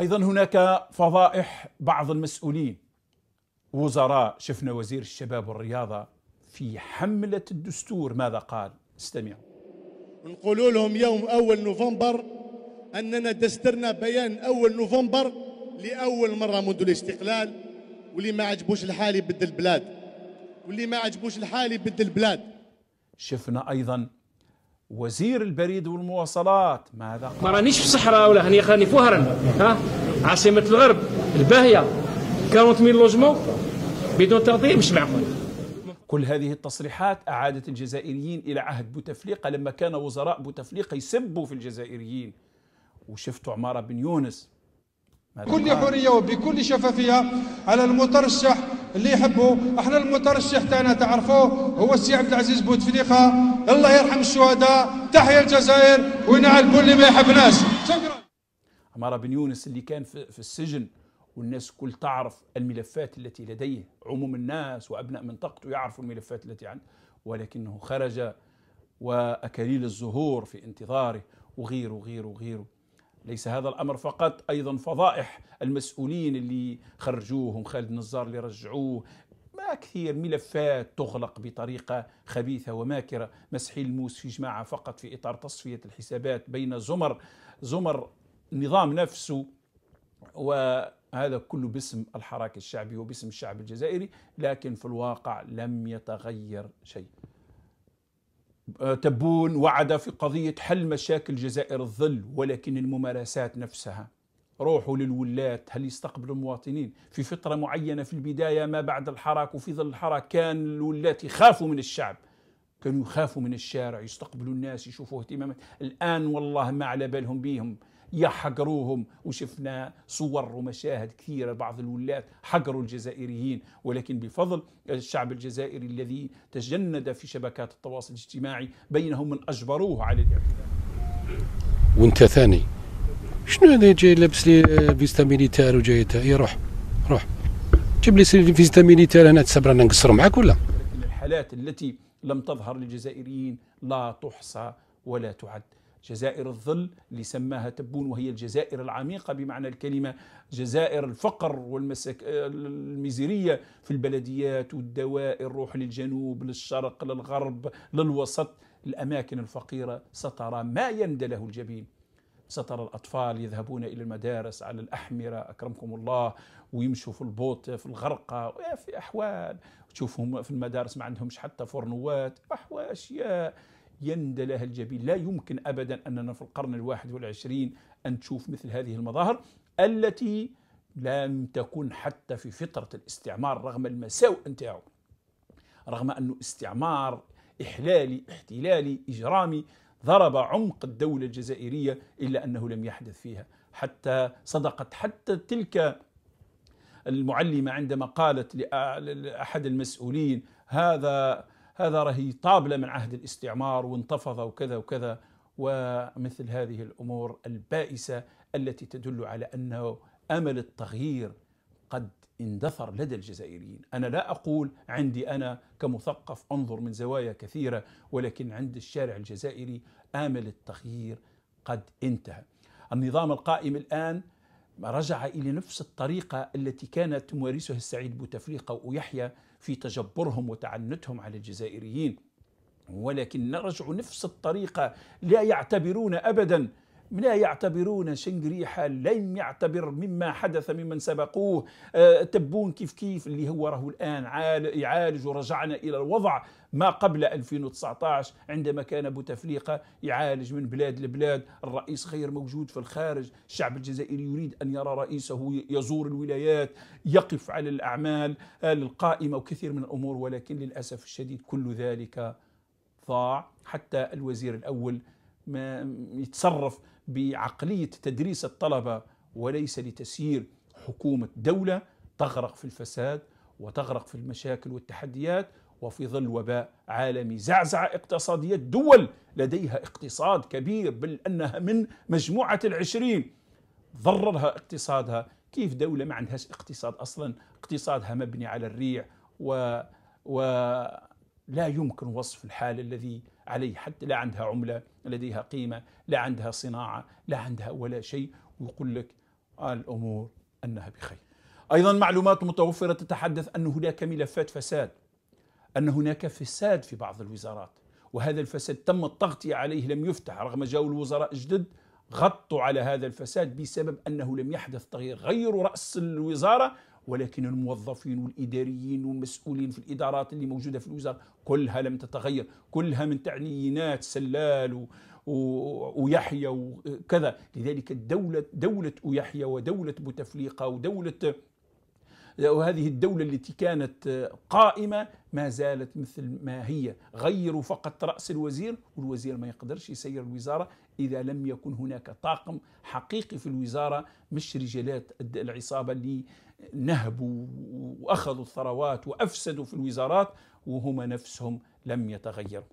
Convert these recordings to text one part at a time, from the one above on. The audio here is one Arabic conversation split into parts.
ايضا هناك فضائح بعض المسؤولين وزراء شفنا وزير الشباب والرياضه في حمله الدستور ماذا قال استمعوا نقول لهم يوم اول نوفمبر اننا دسترنا بيان اول نوفمبر لاول مره منذ الاستقلال واللي ما عجبوش الحال يبدل البلاد واللي ما عجبوش الحال يبدل البلاد شفنا ايضا وزير البريد والمواصلات ماذا قال؟ ما رانيش في صحراء ولا هني راني في وهران ها عاصمة الغرب الباهية 40 لوجمون بدون تغطية مش معقول كل هذه التصريحات أعادت الجزائريين إلى عهد بوتفليقة لما كان وزراء بوتفليقة يسبوا في الجزائريين وشفتوا عمارة بن يونس كل حرية وبكل شفافية على المترشح اللي يحبوا احنا المترشح تاعنا تعرفوه هو السي عبد العزيز بوتفليقه الله يرحم الشهداء تحيا الجزائر وينعل كل اللي ما يحبناش شكرا عمارة بن يونس اللي كان في السجن والناس كل تعرف الملفات التي لديه عموم الناس وأبناء منطقته يعرفوا الملفات التي عنده ولكنه خرج وأكاليل الزهور في انتظاره وغيره وغيره وغيره ليس هذا الامر فقط ايضا فضائح المسؤولين اللي خرجوهم خالد نزار اللي رجعوه ما كثير ملفات تغلق بطريقه خبيثه وماكره مسح الموس في جماعه فقط في اطار تصفيه الحسابات بين زمر زمر النظام نفسه وهذا كله باسم الحراك الشعبي وباسم الشعب الجزائري لكن في الواقع لم يتغير شيء آه، تبون وعد في قضية حل مشاكل جزائر الظل ولكن الممارسات نفسها روحوا للولاة هل يستقبلوا المواطنين في فترة معينة في البداية ما بعد الحراك وفي ظل الحراك كان الولاة يخافوا من الشعب كانوا يخافوا من الشارع يستقبلوا الناس يشوفوا اهتمامات الآن والله ما على بالهم بيهم يحقروهم وشفنا صور ومشاهد كثيرة بعض الولاة حقروا الجزائريين ولكن بفضل الشعب الجزائري الذي تجند في شبكات التواصل الاجتماعي بينهم من أجبروه على الاعتداء وانت ثاني شنو هذا جاي لابس لي آه، فيستا ميليتار وجاي اي روح روح جيب لي فيستا ميليتار انا تسبر انا نقصر معاك ولا الحالات التي لم تظهر للجزائريين لا تحصى ولا تعد جزائر الظل اللي سماها تبون وهي الجزائر العميقة بمعنى الكلمة جزائر الفقر والمسك المزيرية في البلديات والدوائر روح للجنوب للشرق للغرب للوسط الأماكن الفقيرة سترى ما يندله له الجبين سترى الأطفال يذهبون إلى المدارس على الأحمرة أكرمكم الله ويمشوا في البوط في الغرقة في أحوال تشوفهم في المدارس ما عندهمش حتى فرنوات أحوال أشياء يندى لها الجبين لا يمكن أبدا أننا في القرن الواحد والعشرين أن تشوف مثل هذه المظاهر التي لم تكن حتى في فطرة الاستعمار رغم المساوئ نتاعو رغم أنه استعمار إحلالي احتلالي إجرامي ضرب عمق الدولة الجزائرية إلا أنه لم يحدث فيها حتى صدقت حتى تلك المعلمة عندما قالت لأحد المسؤولين هذا هذا راهي طابله من عهد الاستعمار وانتفض وكذا وكذا ومثل هذه الامور البائسه التي تدل على انه امل التغيير قد اندثر لدى الجزائريين، انا لا اقول عندي انا كمثقف انظر من زوايا كثيره ولكن عند الشارع الجزائري امل التغيير قد انتهى. النظام القائم الان رجع إلى نفس الطريقة التي كانت تمارسها السعيد بوتفليقة ويحيى في تجبرهم وتعنتهم على الجزائريين ولكن رجعوا نفس الطريقة لا يعتبرون أبدا لا يعتبرون شنقريحة لم يعتبر مما حدث ممن سبقوه آه، تبون كيف كيف اللي هو راه الآن يعالج ورجعنا إلى الوضع ما قبل 2019 عندما كان بوتفليقة يعالج من بلاد لبلاد الرئيس غير موجود في الخارج الشعب الجزائري يريد أن يرى رئيسه يزور الولايات يقف على الأعمال القائمة آه، وكثير من الأمور ولكن للأسف الشديد كل ذلك ضاع حتى الوزير الأول يتصرف بعقلية تدريس الطلبة وليس لتسيير حكومة دولة تغرق في الفساد وتغرق في المشاكل والتحديات وفي ظل وباء عالمي زعزع اقتصادية دول لديها اقتصاد كبير بل أنها من مجموعة العشرين ضررها اقتصادها كيف دولة ما عندهاش اقتصاد أصلا اقتصادها مبني على الريع و, و... لا يمكن وصف الحال الذي عليه حتى لا عندها عملة لديها قيمة لا عندها صناعة لا عندها ولا شيء ويقول لك الأمور أنها بخير أيضا معلومات متوفرة تتحدث أن هناك ملفات فساد أن هناك فساد في بعض الوزارات وهذا الفساد تم التغطية عليه لم يفتح رغم جاء الوزراء جدد غطوا على هذا الفساد بسبب أنه لم يحدث تغيير غيروا رأس الوزارة ولكن الموظفين والإداريين والمسؤولين في الإدارات اللي موجودة في الوزارة كلها لم تتغير كلها من تعنيينات سلال و... و... ويحيى وكذا لذلك الدولة دولة ويحيى ودولة بوتفليقة ودولة وهذه الدولة التي كانت قائمة ما زالت مثل ما هي غيروا فقط رأس الوزير والوزير ما يقدرش يسير الوزارة إذا لم يكن هناك طاقم حقيقي في الوزارة مش رجالات العصابة اللي نهبوا وأخذوا الثروات وأفسدوا في الوزارات وهما نفسهم لم يتغيروا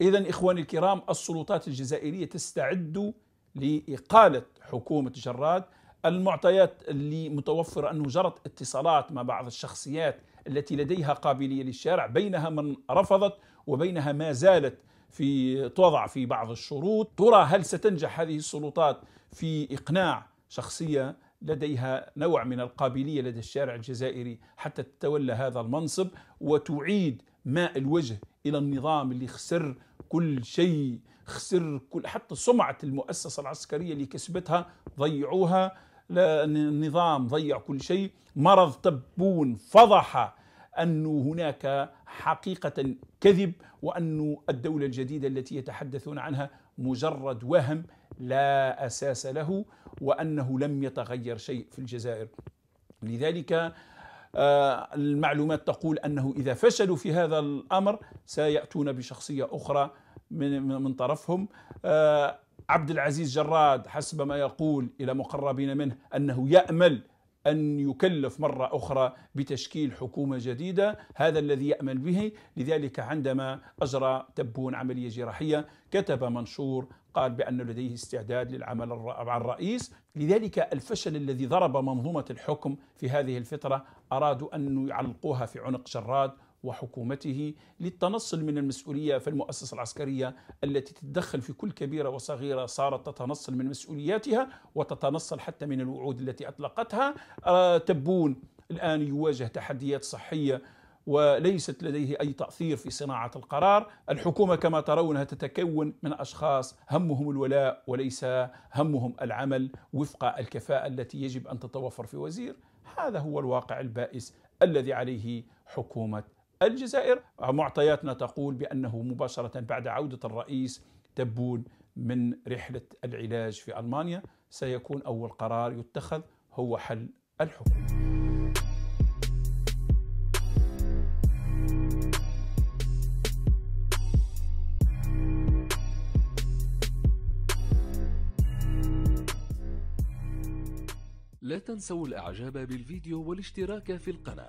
إذا إخواني الكرام السلطات الجزائرية تستعد لإقالة حكومة جراد المعطيات اللي متوفرة أنه جرت اتصالات مع بعض الشخصيات التي لديها قابلية للشارع بينها من رفضت وبينها ما زالت في توضع في بعض الشروط ترى هل ستنجح هذه السلطات في إقناع شخصية لديها نوع من القابلية لدى الشارع الجزائري حتى تتولى هذا المنصب وتعيد ماء الوجه إلى النظام اللي خسر كل شيء خسر كل حتى سمعة المؤسسة العسكرية اللي كسبتها ضيعوها النظام ضيع كل شيء مرض تبون فضح أن هناك حقيقة كذب وأن الدولة الجديدة التي يتحدثون عنها مجرد وهم لا أساس له وأنه لم يتغير شيء في الجزائر لذلك آه، المعلومات تقول أنه إذا فشلوا في هذا الأمر سيأتون بشخصية أخرى من, طرفهم آه، عبد العزيز جراد حسب ما يقول إلى مقربين منه أنه يأمل أن يكلف مرة أخرى بتشكيل حكومة جديدة هذا الذي يأمل به لذلك عندما أجرى تبون عملية جراحية كتب منشور قال بأنه لديه استعداد للعمل مع الرئيس لذلك الفشل الذي ضرب منظومة الحكم في هذه الفترة أرادوا أن يعلقوها في عنق جراد وحكومته للتنصل من المسؤولية فالمؤسسة العسكرية التي تتدخل في كل كبيرة وصغيرة صارت تتنصل من مسؤولياتها وتتنصل حتى من الوعود التي أطلقتها آه، تبون الآن يواجه تحديات صحية وليست لديه أي تأثير في صناعة القرار الحكومة كما ترونها تتكون من أشخاص همهم الولاء وليس همهم العمل وفق الكفاءة التي يجب أن تتوفر في وزير هذا هو الواقع البائس الذي عليه حكومة الجزائر معطياتنا تقول بأنه مباشرة بعد عودة الرئيس تبون من رحلة العلاج في ألمانيا سيكون أول قرار يتخذ هو حل الحكم لا تنسوا الاعجاب بالفيديو والاشتراك في القناة